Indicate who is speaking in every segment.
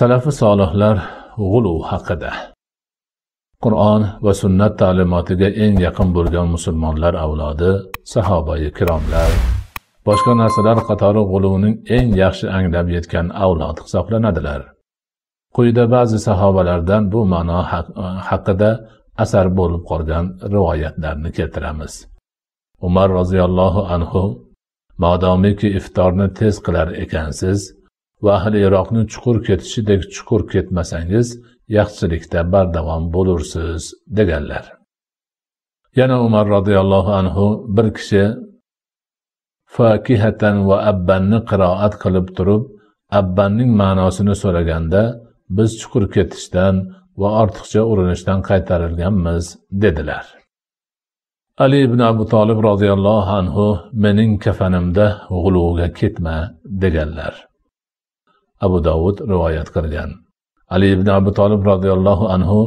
Speaker 1: salafi solihlar g'ulu haqida qur'on va sunnat ta'limotiga eng yaqin bo'lgan musulmonlar avlodi sahoba ikromlar boshqa narsalar qatori g'uluvning eng yaxshi anglab yetgan avlod hisoblanadilar quyida ba'zi sahobalardan bu ma'no haqida asar bo'lib qolgan rivoyatlarni keltiramiz umar roziyallohu anhu modomiki iftorni tez qilar ekansiz va ahli iroqni chuqur ketishidek chuqur ketmasangiz yaxshilikda bardavom bo'lursiz deganlar yana umar roziyallohu anhu bir kishi fakihatan va abbanni qiroat qilib turib abbanning ma'nosini so'raganda biz chuqur ketishdan va ortiqcha urinishdan qaytarilganmiz dedilar ali ibn abu tolib roziyallohu anhu mening kafanimda g'uluvga ketma deganlar abu dovud rivoyat qilgan ali ibn abu tolib roziyallohu anhu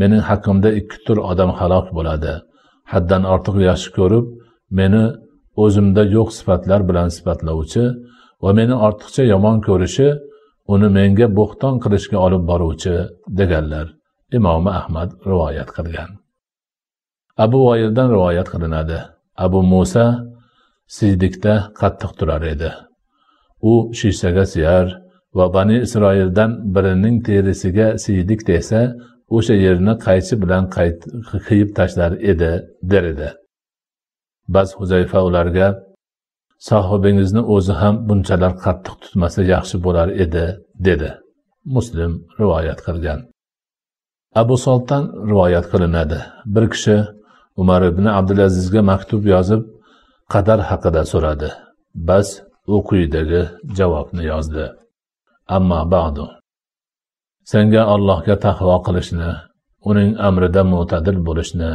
Speaker 1: mening haqqimda ikki tur odam halok bo'ladi haddan ortiq yaxshi ko'rib meni o'zimda yo'q sifatlar bilan sifatlovchi va meni ortiqcha yomon ko'rishi uni menga bo'xton qilishga olib boruvchi deganlar imomi ahmad rivoyat qilgan abu voyildan rivoyat qilinadi abu musa siydikda qattiq turar edi u shishaga siyar va bani isroildan birining terisiga siydik desa o'sha yerni qaychi bilan qiyib tashlar edi der edi bas huzayfa ularga sahobingizni o'zi ham bunchalar qattiq tutmasa yaxshi bo'lar edi dedi muslim rivoyat qilgan abu soltan rivoyat qilinadi bir kishi umar ibn abdulazizga maktub yozib qadar haqida so'radi bas u quyidagi javobni yozdi Amma ba'du. Senga Allohga taqvo qilishni, uning amrida mo'tadil bo'lishni,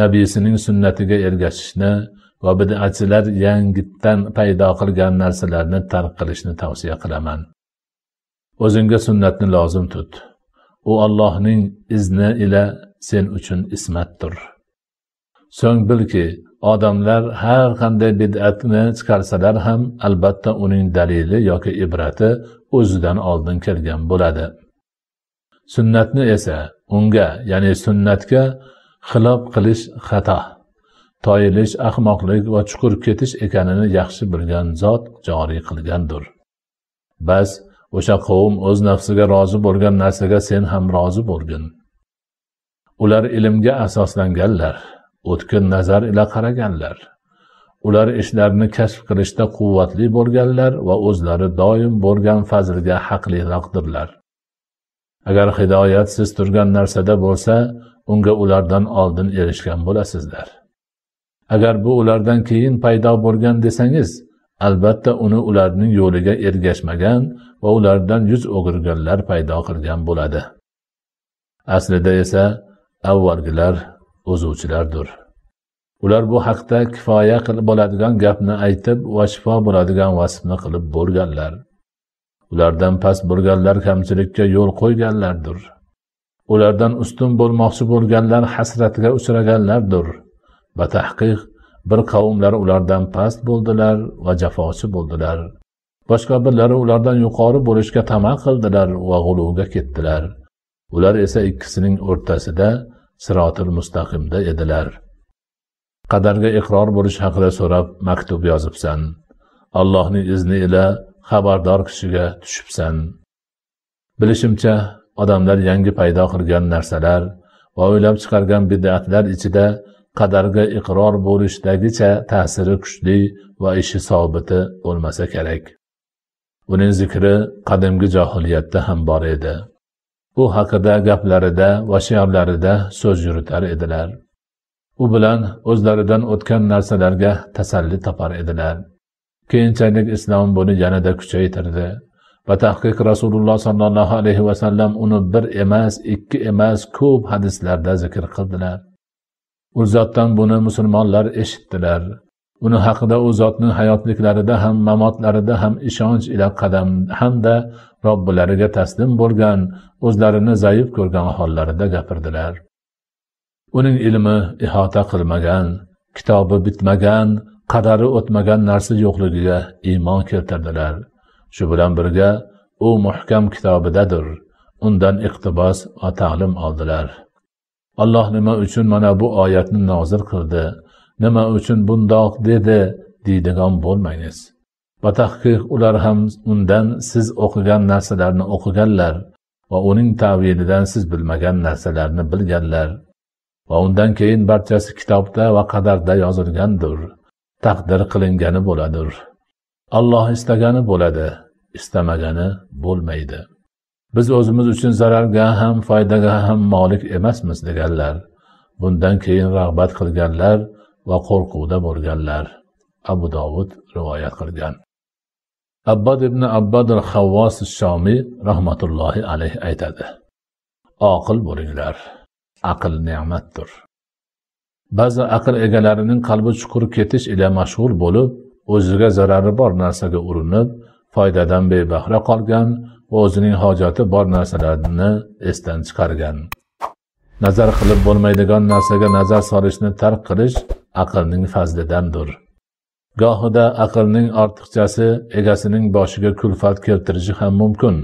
Speaker 1: nabiysining sunnatiga ergashishni va bid'atchilar yangitdan paydo qilgan narsalarni tark qilishni tavsiya qilaman. O'zingga sunnatni lozim tut. U Allohning izni ila sen uchun ismatdir. So'ng bilki, odamlar har qanday bid'atni chiqarsalar ham albatta uning dalili yoki ibrati o'zidan oldin kelgan bo'ladi sunnatni esa unga ya'ni sunnatga xilof qilish xato toyilish ahmoqlik va chuqur ketish ekanini yaxshi bilgan zot joriy qilgandir bas o'sha qavm o'z nafsiga rozi bo'lgan narsaga sen ham rozi bo'lgin ular ilmga asoslanganlar o'tkin nazar ila qaraganlar ular ishlarni kashf qilishda quvvatli bo'lganlar va o'zlari doim bo'lgan fazlga haqliroqdirlar agar hidoyat siz turgan narsada bo'lsa unga ulardan oldin erishgan bo'lasizlar agar bu ulardan keyin paydo bo'lgan desangiz albatta uni ularning yo'liga ergashmagan va ulardan yuz o'girganlar paydo qilgan bo'ladi aslida esa avvalgilar buzuvchilardir ular bu haqda kifoya qilib bo'ladigan gapni aytib va shifo bo'ladigan vasfni qilib bo'lganlar ulardan past bo'lganlar kamchilikka yo'l qo'yganlardir ulardan ustun bo'lmoqchi bo'lganlar hasratga uchraganlardir batahqiq bir qavmlar ulardan past bo'ldilar va jafochi bo'ldilar boshqa birlari ulardan yuqori bo'lishga tama qildilar va g'uluvga ketdilar ular esa ikkisining o'rtasida sirotil mustaqimda edilar qadarga iqror bo'lish haqida so'rab maktub yozibsan allohning izni ila xabardor kishiga tushibsan bilishimcha odamlar yangi paydo qilgan narsalar va o'ylab chiqargan bidatlar ichida qadarga iqror bo'lishdagicha ta'siri kuchli va ishi sobiti bo'lmasa kerak uning zikri qadimgi johiliyatda ham bor edi u haqida gaplarida va she'rlarida so'z yuritar edilar u bilan o'zlaridan o'tgan narsalarga tasalli topar edilar keyinchalik islom buni yanada kuchaytirdi va tahqiq rasululloh sollallohu alayhi vasallam uni bir emas ikki emas ko'p hadislarda zikr qildilar u zotdan buni musulmonlar eshitdilar uni haqida u zotni hayotliklarida ham mamotlarida ham ishonch ila qadam hamda robbilariga taslim bo'lgan o'zlarini zaif ko'rgan hollarida gapirdilar uning ilmi ihota qilmagan kitobi bitmagan qadari o'tmagan narsa yo'qligiga iymon keltirdilar shu bilan birga u muhkam kitobidadir undan iqtibos va ta'lim oldilar alloh nima uchun mana bu oyatni nozil qildi nima uchun bundoq dedi deydigan bo'lmangiz batahqiq ular ham undan siz o'qigan narsalarni o'qiganlar va uning tavilidan siz bilmagan narsalarni bilganlar va undan keyin barchasi kitobda va qadarda yozilgandir taqdir qilingani bo'ladir alloh istagani bo'ladi istamagani bo'lmaydi biz o'zimiz uchun zararga ham foydaga ham molik emasmiz deganlar bundan keyin rag'bat qilganlar va qo'rquvda bo'lganlar abu dovud rivoyat qilgan abbad ibn abbadr havvos shomiy rahmatullohi alayh aytadi oqil bo'linglar aql ne'matdir ba'zi aql egalarining qalbi chuqur ketish ila mashg'ul bo'lib o'ziga zarari bor narsaga urinib foydadan bebahra qolgan va o'zining hojati bor narsalarni esdan chiqargan nazar qilib bo'lmaydigan narsaga nazar solishni tark qilish aqlning fazlidandir gohida aqlning ortiqchasi egasining boshiga kulfat keltirishi ham mumkin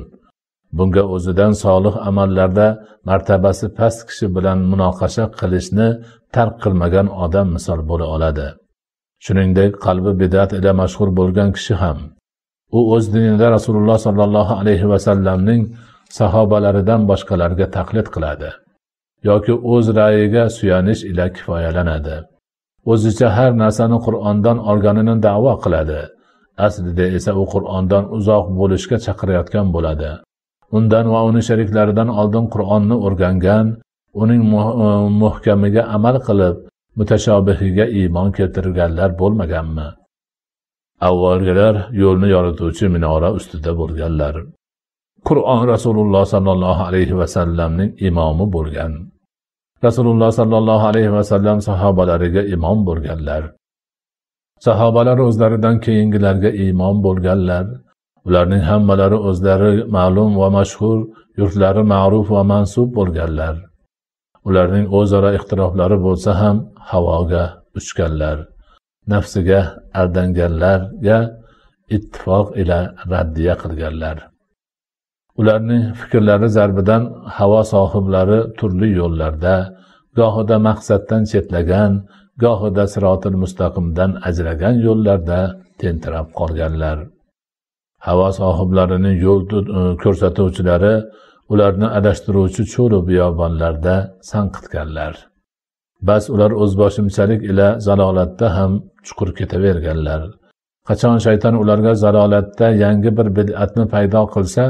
Speaker 1: bunga o'zidan solih amallarda martabasi past kishi bilan munoqasha qilishni tark qilmagan odam misol bo'la oladi shuningdek qalbi bidat ila mashg'ul bo'lgan kishi ham u o'z dinida rasululloh sollallohu alayhi vasallamning sahobalaridan boshqalarga taqlid qiladi yoki o'z ra'yiga suyanish ila kifoyalanadi o'zicha har narsani qur'ondan olganini da'vo qiladi aslida esa u qur'ondan uzoq bo'lishga chaqirayotgan bo'ladi undan va uni sheriklaridan oldin qur'onni o'rgangan uning e, muhkamiga amal qilib mutashobihiga iymon keltirganlar bo'lmaganmi avvalgilar yo'lni yorituvchi minora ustida bo'lganlar qur'on rasululloh sollallohu alayhi vasallamning imomi bo'lgan rasululloh sollallohu alayhi vasallam sahobalariga imom bo'lganlar sahobalar o'zlaridan keyingilarga imom bo'lganlar ularning hammalari o'zlari ma'lum va mashhur yurtlari ma'ruf va mansub bo'lganlar ularning o'zaro ixtiroflari bo'lsa ham havoga uchganlar nafsiga aldanganlarga ittifoq ila raddiya qilganlar ularning fikrlari zarbidan havo sohiblari turli yo'llarda gohida maqsaddan chetlagan gohida sirotil mustaqimdan ajragan yo'llarda tentirab qolganlar havo sohiblarining yo'l e, ko'rsatuvchilari ularni adashtiruvchi cho'lu biyobonlarda sanqitganlar bas ular o'zboshimchalik ila zalolatda ham chuqur ketaverganlar qachon shayton ularga zalolatda yangi bir bid'atni paydo qilsa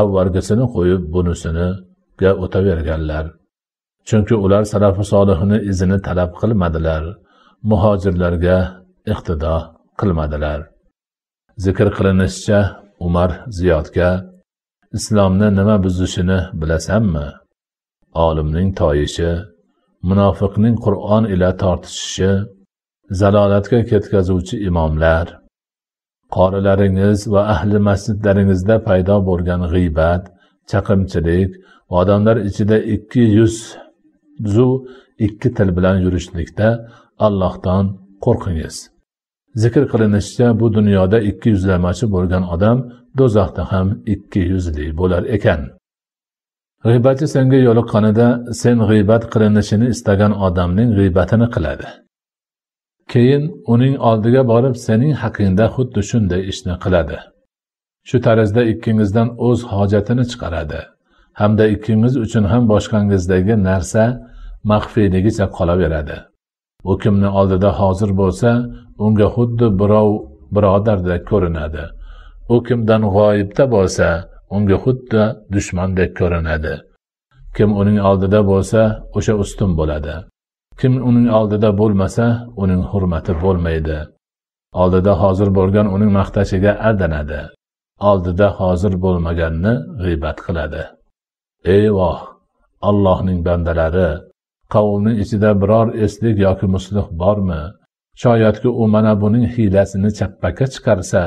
Speaker 1: avvalgisini qo'yib bunisiniga o'taverganlar chunki ular sarafi solihini izini talab qilmadilar muhojirlarga iqtido qilmadilar zikr qilinishicha umar ziyodga islomni nima buzishini bilasanmi olimning toyishi munofiqning qur'on ila tortishishi zalolatga ketkazuvchi imomlar qorilaringiz va ahli masjidlaringizda paydo bo'lgan g'iybat chaqimchilik va odamlar ichida ikki yuzzu ikki til bilan yurishlikda allohdan qo'rqingiz zikr qilinishicha bu dunyoda ikki yuzlamachi bo'lgan odam do'zaxda ham ikki yuzli bo'lar ekan g'iybatchi senga yo'liqqanida sen g'iybat qilinishini istagan odamning g'iybatini qiladi keyin uning oldiga borib sening haqingda xuddi shunday ishni qiladi shu tarzda ikkingizdan o'z hojatini chiqaradi hamda ikkingiz uchun ham boshqangizdagi narsa maxfiyligicha qolaveradi u kimni oldida hozir bo'lsa unga xuddi birov birodardek ko'rinadi u kimdan g'oyibda bo'lsa unga xuddi dushmandek ko'rinadi kim uning oldida bo'lsa o'sha ustun bo'ladi kim uning oldida bo'lmasa uning hurmati bo'lmaydi oldida hozir bo'lgan uning maqtashiga aldanadi oldida hozir bo'lmaganni g'iybat qiladi eyvoh allohning bandalari qavmni ichida biror eslik yoki muslih bormi shoyatki u mana buning hiylasini chappaka chiqarsa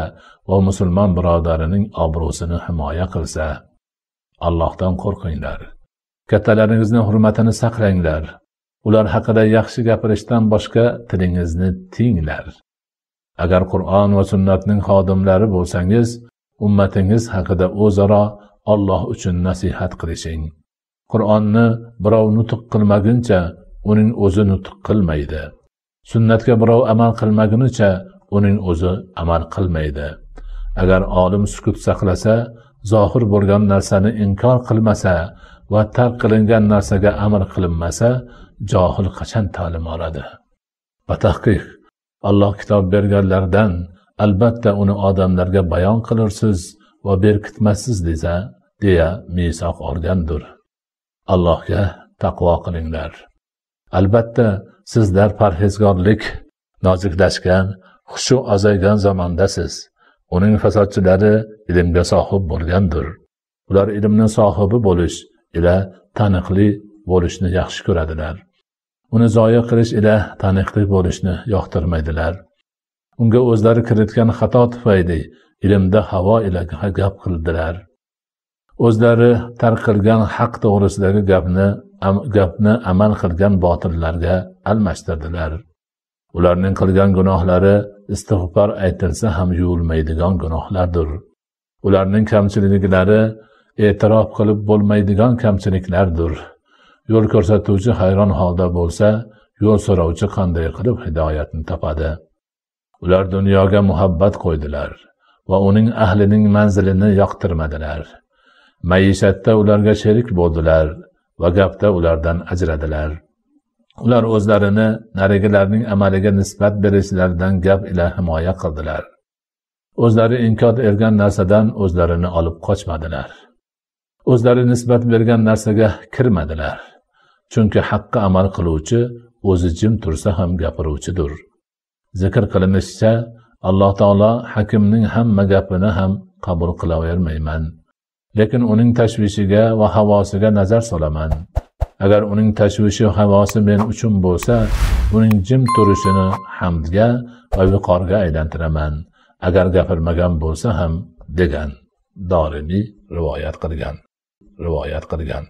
Speaker 1: va musulmon birodarining obro'sini himoya qilsa allohdan qo'rqinglar kattalaringizni hurmatini saqlanglar ular haqida yaxshi gapirishdan boshqa tilingizni tiyinglar agar qur'on va sunnatning xodimlari bo'lsangiz ummatingiz haqida o'zaro olloh uchun nasihat qilishing qur'onni birov nutq qilmaguncha uning o'zi nutq qilmaydi sunnatga birov amal qilmagunicha uning o'zi amal qilmaydi agar olim sukut saqlasa zohir bo'lgan narsani inkor qilmasa va tark qilingan narsaga amal qilinmasa johil qachon ta'lim oladi va tahqiq alloh kitob berganlardan albatta uni odamlarga bayon qilursiz va berkitmassiz desa deya misoq olgandir allohga taqvo qilinglar albatta sizlar parhezgorlik noziklashgan xushu azaygan zamondasiz uning fasodchilari ilmga sohib bo'lgandir ular ilmni sohibi bo'lish ila taniqli bo'lishni yaxshi ko'radilar uni zoya qilish ila taniqli bo'lishni yoqtirmaydilar unga o'zlari kiritgan xato tufayli ilmda havo ila gap qildilar o'zlari tarqilgan haq to'g'risidagi gapni am, gapni amal qilgan botillarga almashtirdilar ularning qilgan gunohlari istig'for aytilsa ham yuvilmaydigan gunohlardir ularning kamchiliklari e'tirof qilib bo'lmaydigan kamchiliklardir yo'l ko'rsatuvchi hayron holda bo'lsa yo'l so'rovchi qanday qilib hidoyatni topadi ular dunyoga muhabbat qo'ydilar va uning ahlining manzilini yoqtirmadilar maishatda ularga sherik bo'ldilar va gapda ulardan ajradilar ular o'zlarini narigilarning amaliga nisbat berishlaridan gap ila himoya qildilar o'zlari inkor ergan narsadan o'zlarini olib qochmadilar o'zlari nisbat bergan narsaga kirmadilar chunki haqqa amal qiluvchi o'zi jim tursa ham gapiruvchidir zikr qilinishicha alloh taolo hakimning hamma gapini ham qabul qilavermayman lekin uning tashvishiga va havosiga nazar solaman agar uning tashvishi havosi men uchun bo'lsa uning jim turishini hamdga va yuqoriga aylantiraman agar gapirmagan bo'lsa ham degan dorimiy rivoyat qilgan rivoyat qilgan